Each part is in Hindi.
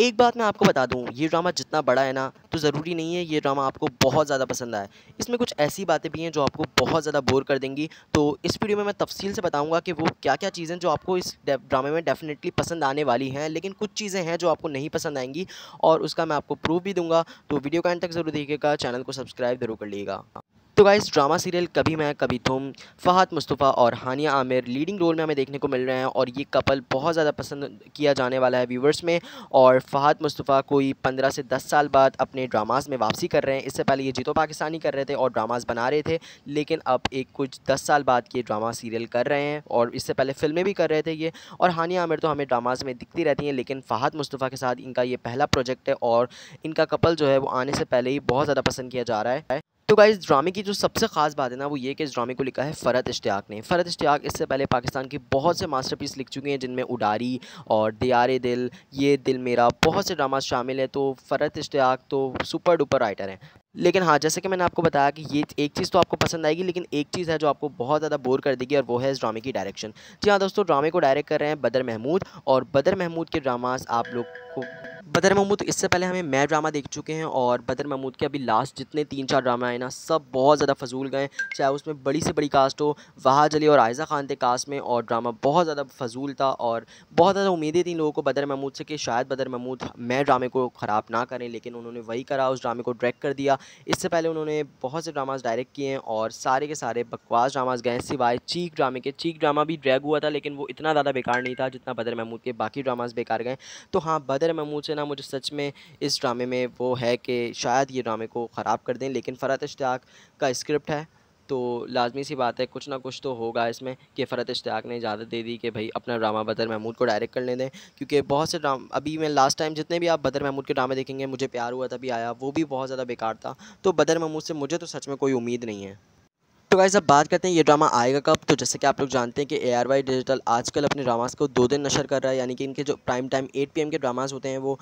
एक बात मैं आपको बता दूँ ये ड्रामा जितना बड़ा है ना तो ज़रूरी नहीं है ये ड्रामा आपको बहुत ज़्यादा पसंद आए इसमें कुछ ऐसी बातें भी हैं जो आपको बहुत ज़्यादा बोर कर देंगी तो इस वीडियो में मैं तफसील से बताऊँगा कि वो क्या क्या चीज़ें जो आपको इस ड्रामे में डेफिनेटली पसंद आने वाली हैं लेकिन कुछ चीज़ें हैं जो आपको नहीं पसंद आएंगी और उसका मैं आपको प्रूफ भी दूंगा तो वीडियो का एंड तक जरूर देखिएगा चैनल को सब्सक्राइब जरूर कर लीजिएगा तो गाइस ड्रामा सीरियल कभी मैं कभी तुम फ़हद मुस्तफ़ा और हानिया आमिर लीडिंग रोल में हमें देखने को मिल रहे हैं और ये कपल बहुत ज़्यादा पसंद किया जाने वाला है व्यूवर्स में और फ़हद मुस्तफ़ा कोई पंद्रह से दस साल बाद अपने ड्रामास में वापसी कर रहे हैं इससे पहले ये जीतो पाकिस्तानी कर रहे थे और ड्रामास बना रहे थे लेकिन अब एक कुछ दस साल बाद ये ड्रामा सीरियल कर रहे हैं और इससे पहले फ़िल्में भी कर रहे थे ये और हानिया आमिर तो हमें ड्रामाज में दिखती रहती हैं लेकिन फ़हद मुस्तफ़ा के साथ इनका ये पहला प्रोजेक्ट है और इनका कपल जो है वो आने से पहले ही बहुत ज़्यादा पसंद किया जा रहा है तो गाइस ड्रामे की जो सबसे ख़ास बात है ना वो ये कि इस ड्रामे को लिखा है फ़रत इश्तियाक ने फ़रत इश्तियाक इससे पहले पाकिस्तान के बहुत से मास्टरपीस लिख चुके हैं जिनमें उडारी और दियारे दिल ये दिल मेरा बहुत से ड्रामा शामिल है तो फ़रत इश्तियाक तो सुपर डुपर राइटर हैं लेकिन हाँ जैसे कि मैंने आपको बताया कि ये एक चीज़ तो आपको पसंद आएगी लेकिन एक चीज़ है जो आपको बहुत ज़्यादा बोर कर देगी और वो है इस ड्रामे की डायरेक्शन जी हाँ दोस्तों ड्रामे को डायरेक्ट कर रहे हैं बदर महमूद और बदर महमूद के ड्रामास आप लोग को बदर महमूद इससे पहले हमें मैं ड्रामा देख चुके हैं और बदर महमूद के अभी लास्ट जितने तीन चार ड्रामा आए ना सब बहुत ज़्यादा फजूल गए चाहे उसमें बड़ी से बड़ी कास्ट हो वहाज अली और आयज़ा खान थे कास्ट में और ड्रामा बहुत ज़्यादा फजूल था और बहुत ज़्यादा उम्मीदें थी लोगों को बदर महमूद से कि शायद बदर महमूद मैं ड्रामे को ख़राब ना करें लेकिन उन्होंने वही करा उस ड्रामे को डायरेक्ट कर दिया इससे पहले उन्होंने बहुत से ड्रामास डायरेक्ट किए हैं और सारे के सारे बकवास ड्रामास गए सिवाय चीक ड्रामे के चीक ड्रामा भी ड्रैग हुआ था लेकिन वो इतना ज़्यादा बेकार नहीं था जितना बदर महमूद के बाकी ड्रामास बेकार गए तो हाँ बदर महमूद से ना मुझे सच में इस ड्रामे में वो है कि शायद ये ड्रामे को ख़राब कर दें लेकिन फ़रात इश्ताक का स्क्रिप्ट है तो लाजमी सी बात है कुछ ना कुछ तो होगा इसमें कि फ़रत इश्ताक ने इजाज़त दे दी कि भाई अपना ड्रामा बदर महमूद को डायरेक्ट करने दें क्योंकि बहुत से ड्राम अभी मैं लास्ट टाइम जितने भी आप बदर महमूद के ड्रामे देखेंगे मुझे प्यार हुआ था भी आया वो भी बहुत ज़्यादा बेकार था तो बदर महमूद से मुझे तो सच में कोई उम्मीद नहीं है तो गाइज़ अब बात करते हैं ये ड्रामा आएगा कब तो जैसे कि आप लोग जानते हैं कि ए आर वाई डिजिटल आजकल अपने ड्रामास को दो दिन नशर कर रहा है यानी कि इनके जो प्राइम टाइम 8 पीएम के ड्रामास होते हैं वो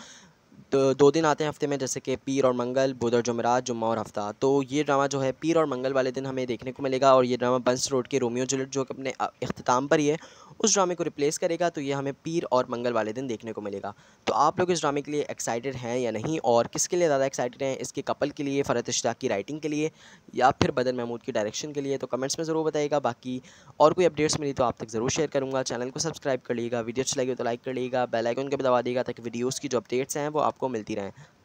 तो दो दिन आते हैं हफ्ते में जैसे कि पीर और मंगल बुध और जुमरात जुम्मा और हफ्ता तो ये ड्रामा जो है पीर और मंगल वाले दिन हमें देखने को मिलेगा और ये ड्रामा बंस रोड के रोमियो जुलेट जो अपने अख्ताम पर ही है उस ड्रामे को रिप्लेस करेगा तो ये हमें पीर और मंगल वाले दिन देखने को मिलेगा तो आप लोग इस ड्रामे के लिए एक्साइटेड हैं या नहीं और किसके लिए ज़्यादा एक्साइटेड हैं इसके कपल के लिए फ़रत इश्ताक की राइटिंग के लिए या फिर बदन महमूद की डायरेक्शन के लिए तो कमेंट्स में ज़रूर बताइएगा बाकी और कोई अपडेट्स मिली तो आप तक ज़रूर शेयर करूँगा चैनल को सब्सक्राइब कर लीजिएगा वीडियो अच्छी लगी तो लाइक कर लीजिएगा बेलाइकन के भी दबा देगा ताकि वीडियोज़ की जो अपडेट्स हैं वो आपको मिलती रहें